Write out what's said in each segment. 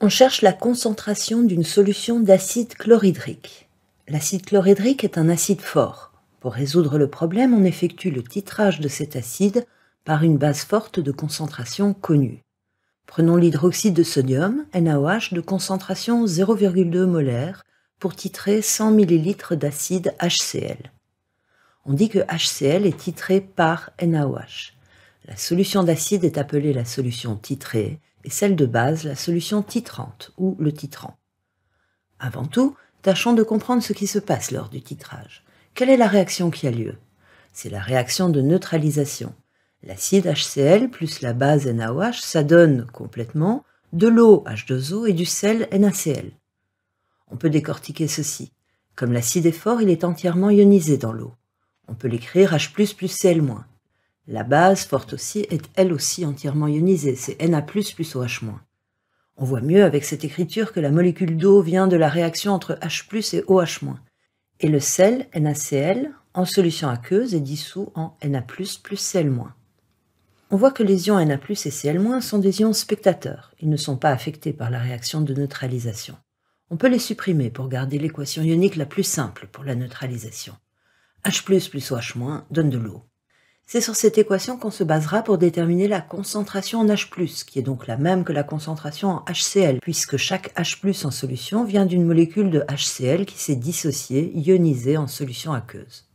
On cherche la concentration d'une solution d'acide chlorhydrique. L'acide chlorhydrique est un acide fort. Pour résoudre le problème, on effectue le titrage de cet acide par une base forte de concentration connue. Prenons l'hydroxyde de sodium, NaOH, de concentration 0,2 molaire pour titrer 100 ml d'acide HCl. On dit que HCl est titré par NaOH. La solution d'acide est appelée la solution titrée et celle de base la solution titrante ou le titrant. Avant tout, tâchons de comprendre ce qui se passe lors du titrage. Quelle est la réaction qui a lieu C'est la réaction de neutralisation. L'acide HCl plus la base NaOH, ça donne complètement de l'eau H2O et du sel NaCl. On peut décortiquer ceci. Comme l'acide est fort, il est entièrement ionisé dans l'eau. On peut l'écrire H++ plus Cl-. La base forte aussi est elle aussi entièrement ionisée, c'est Na+, plus OH-. On voit mieux avec cette écriture que la molécule d'eau vient de la réaction entre H+, et OH-. Et le sel, NaCl, en solution aqueuse, est dissous en Na+, plus Cl-. On voit que les ions Na+, et Cl- sont des ions spectateurs. Ils ne sont pas affectés par la réaction de neutralisation. On peut les supprimer pour garder l'équation ionique la plus simple pour la neutralisation. H+, plus OH- donne de l'eau. C'est sur cette équation qu'on se basera pour déterminer la concentration en H+, qui est donc la même que la concentration en HCl, puisque chaque H+, en solution, vient d'une molécule de HCl qui s'est dissociée, ionisée en solution aqueuse.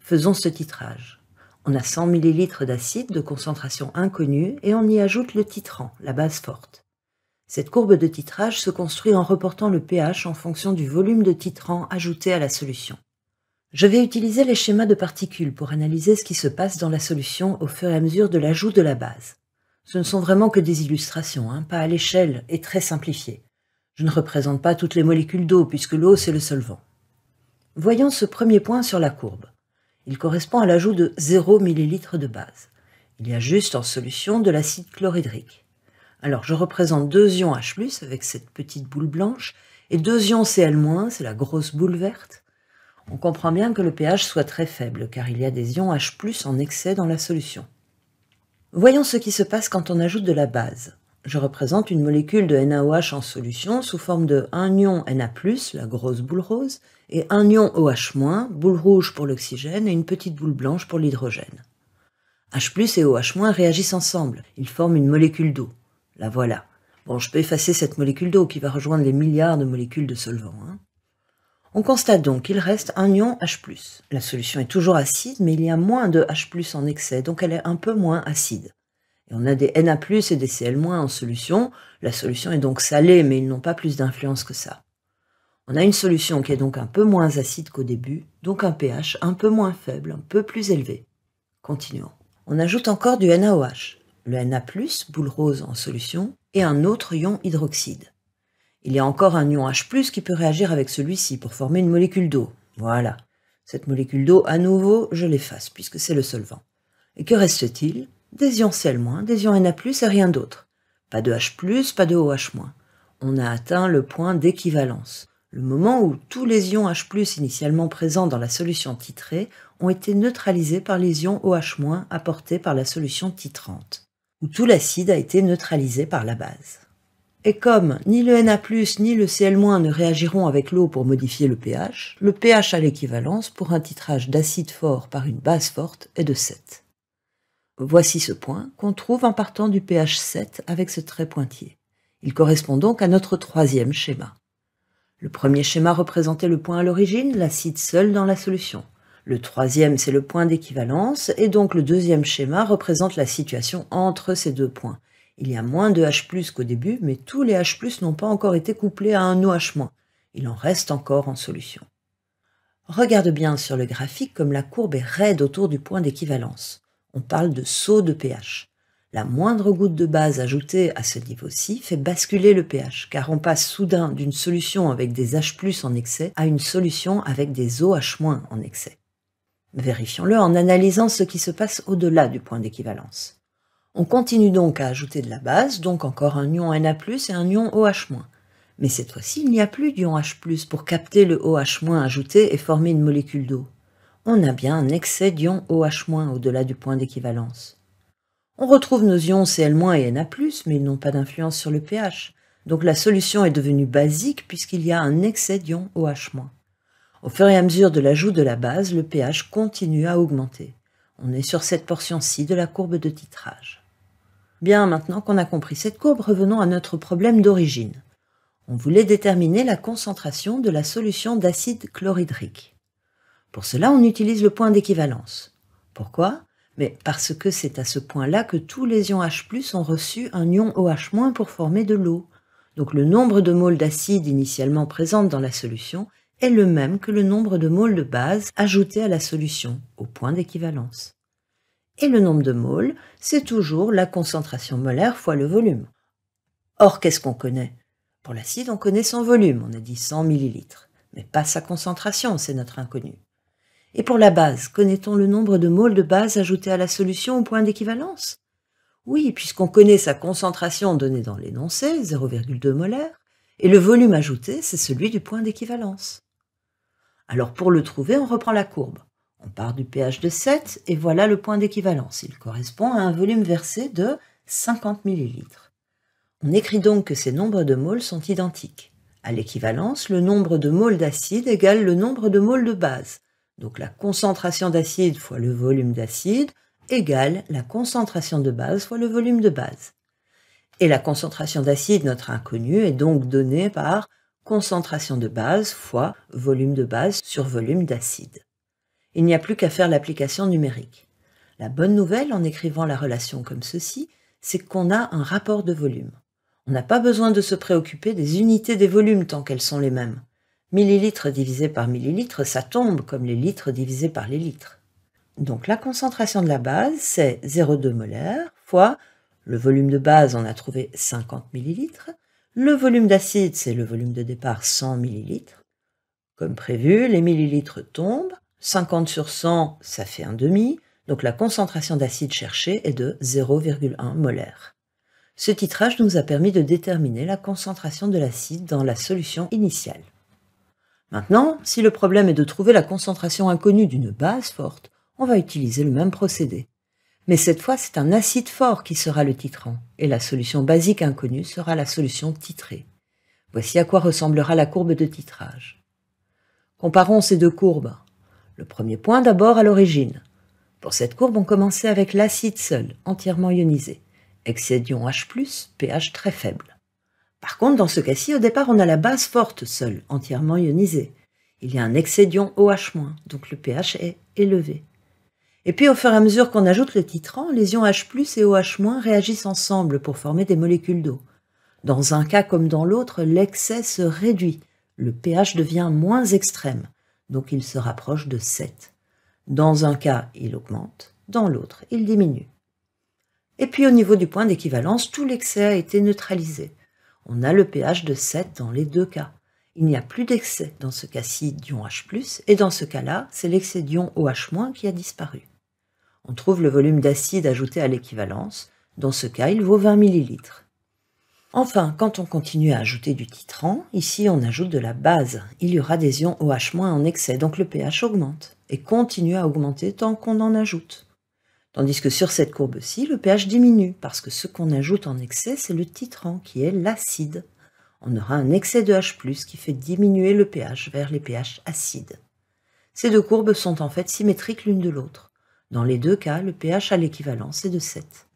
Faisons ce titrage. On a 100 ml d'acide de concentration inconnue et on y ajoute le titrant, la base forte. Cette courbe de titrage se construit en reportant le pH en fonction du volume de titrant ajouté à la solution. Je vais utiliser les schémas de particules pour analyser ce qui se passe dans la solution au fur et à mesure de l'ajout de la base. Ce ne sont vraiment que des illustrations, hein, pas à l'échelle et très simplifiées. Je ne représente pas toutes les molécules d'eau puisque l'eau c'est le solvant. Voyons ce premier point sur la courbe. Il correspond à l'ajout de 0 ml de base. Il y a juste en solution de l'acide chlorhydrique. Alors je représente deux ions H+, avec cette petite boule blanche, et deux ions Cl-, c'est la grosse boule verte, on comprend bien que le pH soit très faible, car il y a des ions H+, en excès dans la solution. Voyons ce qui se passe quand on ajoute de la base. Je représente une molécule de NaOH en solution sous forme de un ion Na+, la grosse boule rose, et un ion OH-, boule rouge pour l'oxygène et une petite boule blanche pour l'hydrogène. H+, et OH- réagissent ensemble. Ils forment une molécule d'eau. La voilà. Bon, je peux effacer cette molécule d'eau qui va rejoindre les milliards de molécules de solvant. Hein. On constate donc qu'il reste un ion H+. La solution est toujours acide, mais il y a moins de H+, en excès, donc elle est un peu moins acide. Et on a des Na+, et des Cl- en solution. La solution est donc salée, mais ils n'ont pas plus d'influence que ça. On a une solution qui est donc un peu moins acide qu'au début, donc un pH un peu moins faible, un peu plus élevé. Continuons. On ajoute encore du NaOH, le Na+, boule rose en solution, et un autre ion hydroxyde. Il y a encore un ion H+, qui peut réagir avec celui-ci pour former une molécule d'eau. Voilà. Cette molécule d'eau, à nouveau, je l'efface, puisque c'est le solvant. Et que reste-t-il Des ions Cl-, des ions Na+, et rien d'autre. Pas de H+, pas de OH-. On a atteint le point d'équivalence, le moment où tous les ions H+, initialement présents dans la solution titrée, ont été neutralisés par les ions OH- apportés par la solution titrante, où tout l'acide a été neutralisé par la base. Et comme ni le Na+, ni le Cl- ne réagiront avec l'eau pour modifier le pH, le pH à l'équivalence pour un titrage d'acide fort par une base forte est de 7. Voici ce point qu'on trouve en partant du pH 7 avec ce trait pointier. Il correspond donc à notre troisième schéma. Le premier schéma représentait le point à l'origine, l'acide seul dans la solution. Le troisième, c'est le point d'équivalence, et donc le deuxième schéma représente la situation entre ces deux points, il y a moins de H qu'au début, mais tous les H n'ont pas encore été couplés à un OH-. Il en reste encore en solution. Regarde bien sur le graphique comme la courbe est raide autour du point d'équivalence. On parle de saut de pH. La moindre goutte de base ajoutée à ce niveau-ci fait basculer le pH, car on passe soudain d'une solution avec des H en excès à une solution avec des OH- en excès. Vérifions-le en analysant ce qui se passe au-delà du point d'équivalence. On continue donc à ajouter de la base, donc encore un ion Na+, et un ion OH-. Mais cette fois-ci, il n'y a plus d'ion H+, pour capter le OH- ajouté et former une molécule d'eau. On a bien un excès d'ion OH- au-delà du point d'équivalence. On retrouve nos ions Cl- et Na+, mais ils n'ont pas d'influence sur le pH. Donc la solution est devenue basique puisqu'il y a un excès d'ion OH-. Au fur et à mesure de l'ajout de la base, le pH continue à augmenter. On est sur cette portion-ci de la courbe de titrage. Bien, maintenant qu'on a compris cette courbe, revenons à notre problème d'origine. On voulait déterminer la concentration de la solution d'acide chlorhydrique. Pour cela, on utilise le point d'équivalence. Pourquoi Mais parce que c'est à ce point-là que tous les ions H+, ont reçu un ion OH- pour former de l'eau. Donc le nombre de moles d'acide initialement présente dans la solution est le même que le nombre de moles de base ajoutés à la solution, au point d'équivalence et le nombre de moles, c'est toujours la concentration molaire fois le volume. Or, qu'est-ce qu'on connaît Pour l'acide, on connaît son volume, on a dit 100 millilitres, mais pas sa concentration, c'est notre inconnu. Et pour la base, connaît-on le nombre de moles de base ajoutés à la solution au point d'équivalence Oui, puisqu'on connaît sa concentration donnée dans l'énoncé, 0,2 molaire, et le volume ajouté, c'est celui du point d'équivalence. Alors pour le trouver, on reprend la courbe. On part du pH de 7 et voilà le point d'équivalence. Il correspond à un volume versé de 50 ml. On écrit donc que ces nombres de moles sont identiques. À l'équivalence, le nombre de moles d'acide égale le nombre de moles de base. Donc la concentration d'acide fois le volume d'acide égale la concentration de base fois le volume de base. Et la concentration d'acide, notre inconnue, est donc donnée par concentration de base fois volume de base sur volume d'acide. Il n'y a plus qu'à faire l'application numérique. La bonne nouvelle en écrivant la relation comme ceci, c'est qu'on a un rapport de volume. On n'a pas besoin de se préoccuper des unités des volumes tant qu'elles sont les mêmes. Millilitres divisé par millilitres, ça tombe comme les litres divisés par les litres. Donc la concentration de la base, c'est 0,2 molaire fois le volume de base, on a trouvé 50 millilitres. Le volume d'acide, c'est le volume de départ 100 millilitres. Comme prévu, les millilitres tombent. 50 sur 100, ça fait un demi, donc la concentration d'acide cherchée est de 0,1 molaire. Ce titrage nous a permis de déterminer la concentration de l'acide dans la solution initiale. Maintenant, si le problème est de trouver la concentration inconnue d'une base forte, on va utiliser le même procédé. Mais cette fois, c'est un acide fort qui sera le titrant, et la solution basique inconnue sera la solution titrée. Voici à quoi ressemblera la courbe de titrage. Comparons ces deux courbes. Le premier point d'abord à l'origine. Pour cette courbe, on commençait avec l'acide seul, entièrement ionisé, excédion H+, pH très faible. Par contre, dans ce cas-ci, au départ, on a la base forte seule, entièrement ionisée. Il y a un excédion OH-, donc le pH est élevé. Et puis, au fur et à mesure qu'on ajoute le titrant, les ions H+, et OH- réagissent ensemble pour former des molécules d'eau. Dans un cas comme dans l'autre, l'excès se réduit, le pH devient moins extrême donc il se rapproche de 7. Dans un cas, il augmente, dans l'autre, il diminue. Et puis au niveau du point d'équivalence, tout l'excès a été neutralisé. On a le pH de 7 dans les deux cas. Il n'y a plus d'excès dans ce cas-ci d'ion H+, et dans ce cas-là, c'est l'excès d'ion OH- qui a disparu. On trouve le volume d'acide ajouté à l'équivalence. Dans ce cas, il vaut 20 ml. Enfin, quand on continue à ajouter du titrant, ici on ajoute de la base. Il y aura des ions OH- en excès, donc le pH augmente et continue à augmenter tant qu'on en ajoute. Tandis que sur cette courbe-ci, le pH diminue parce que ce qu'on ajoute en excès, c'est le titrant qui est l'acide. On aura un excès de H+, qui fait diminuer le pH vers les pH acides. Ces deux courbes sont en fait symétriques l'une de l'autre. Dans les deux cas, le pH à l'équivalent, c'est de 7.